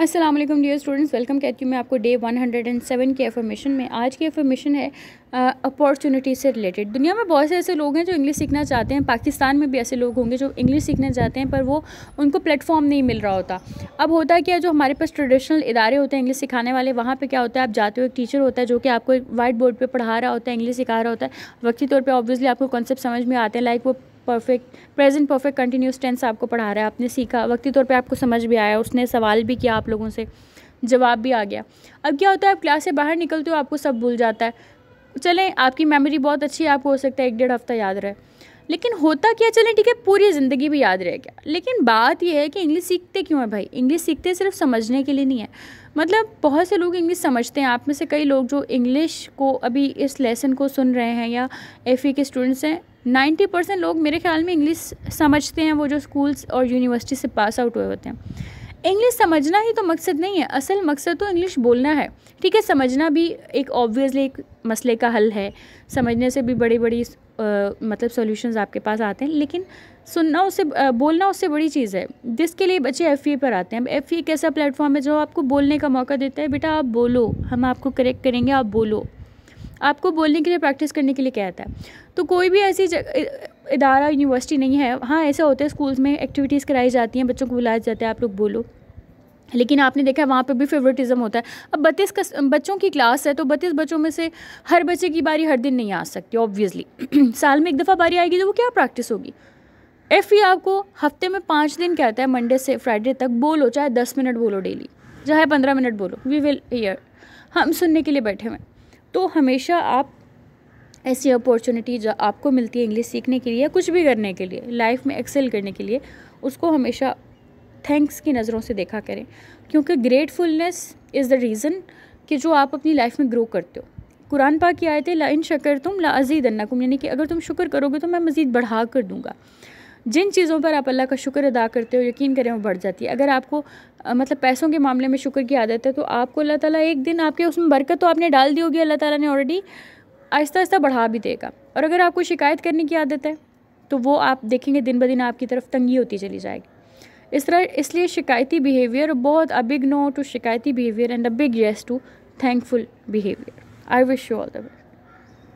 अस्सलाम वालेकुम dear students welcome कहती हूँ मैं आपको डे 107 की एफर्मेशन में आज की एफर्मेशन है अपॉर्चुनिटी uh, से रिलेटेड दुनिया में बहुत से ऐसे लोग हैं जो इंग्लिश सीखना चाहते हैं पाकिस्तान में भी ऐसे लोग होंगे जो इंग्लिश सीखना चाहते हैं पर वो उनको प्लेटफॉर्म नहीं मिल रहा होता अब होता क्या जो हमारे पास ट्रेडिशनल इदारे होते हैं इंग्लिश सिखाने वाले वहाँ पर क्या होता है आप जाते हो एक टीचर होता है जो कि आपको वाइट बोर्ड पर पढ़ा रहा होता है इंग्लिश सिखा रहा होता है वक्ती तौर पर ऑब्वियसली आपको कॉन्सेप्ट समझ में आते हैं लाइक वो perfect present perfect continuous tense आपको पढ़ा रहा है आपने सीखा वक्ती तौर पे आपको समझ भी आया उसने सवाल भी किया आप लोगों से जवाब भी आ गया अब क्या होता है आप क्लास से बाहर निकलते हो आपको सब भूल जाता है चलें आपकी मेमोरी बहुत अच्छी है आपको हो सकता है एक डेढ़ हफ्ता याद रहे लेकिन होता क्या चलें ठीक है पूरी ज़िंदगी भी याद रहेगा लेकिन बात यह है कि इंग्लिश सीखते क्यों है भाई इंग्लिश सीखते सिर्फ समझने के लिए नहीं है मतलब बहुत से लोग इंग्लिश समझते हैं आप में से कई लोग जो इंग्लिश को अभी इस लेसन को सुन रहे हैं या एफ e के स्टूडेंट्स हैं नाइन्टी परसेंट लोग मेरे ख्याल में इंग्लिश समझते हैं वो जो स्कूल्स और यूनिवर्सिटी से पास आउट हुए होते हैं इंग्लिश समझना ही तो मकसद नहीं है असल मकसद तो इंग्लिश बोलना है ठीक है समझना भी एक ऑब्वियसली एक मसले का हल है समझने से भी बड़ी बड़ी आ, मतलब सॉल्यूशंस आपके पास आते हैं लेकिन सुनना उससे बोलना उससे बड़ी चीज़ है जिसके लिए बच्चे एफ e पर आते हैं अब एफ e एक ऐसा प्लेटफॉर्म है जो आपको बोलने का मौका देता है बेटा आप बोलो हम आपको करेक्ट करेंगे आप बोलो आपको बोलने के लिए प्रैक्टिस करने के लिए कहता है तो कोई भी ऐसी इदारा यूनिवर्सिटी नहीं है हाँ ऐसा होता है स्कूल्स में एक्टिविटीज़ कराई जाती हैं बच्चों को बुलाया जाता है आप लोग बोलो लेकिन आपने देखा वहाँ पे भी फेवरेटिज्म होता है अब बत्तीस बच्चों की क्लास है तो बत्तीस बच्चों में से हर बच्चे की बारी हर दिन नहीं आ सकती ऑब्वियसली साल में एक दफ़ा बारी आएगी तो वो क्या प्रैक्टिस होगी एफ ई e आपको हफ्ते में पाँच दिन कहता है मंडे से फ्राइडे तक बोलो चाहे दस मिनट बोलो डेली चाहे पंद्रह मिनट बोलो वी विल ईयर हम सुनने के लिए बैठे हुए हैं तो हमेशा आप ऐसी अपॉर्चुनिटी जो आपको मिलती है इंग्लिश सीखने के लिए कुछ भी करने के लिए लाइफ में एक्सेल करने के लिए उसको हमेशा थैंक्स की नज़रों से देखा करें क्योंकि ग्रेटफुलनेस इज़ द रीज़न कि जो आप अपनी लाइफ में ग्रो करते हो कुरान पाक की आए थे ला इन शकर तुम ला अजीद अन्ना यानी कि अगर तुम शुक्र करोगे तो मैं मज़ीद बढ़ा कर दूँगा जिन चीज़ों पर आप अल्लाह का शुक्र अदा करते हो यकीन करें वो बढ़ जाती है अगर आपको मतलब पैसों के मामले में शुक्र की आदत है तो आपको अल्लाह ताला एक दिन आपके उसमें बरकत तो आपने डाल दी होगी अल्लाह ताला ने ऑलरेडी आहिस्ता आहिस्ता बढ़ा भी देगा और अगर आपको शिकायत करने की आदत है तो वो आप देखेंगे दिन ब दिन आपकी तरफ तंगी होती चली जाएगी इस तरह इसलिए शिकायती बिहेवियर बहुत अ बिग नो टू शिकायती behaviour and a big yes to thankful behaviour I wish you all the best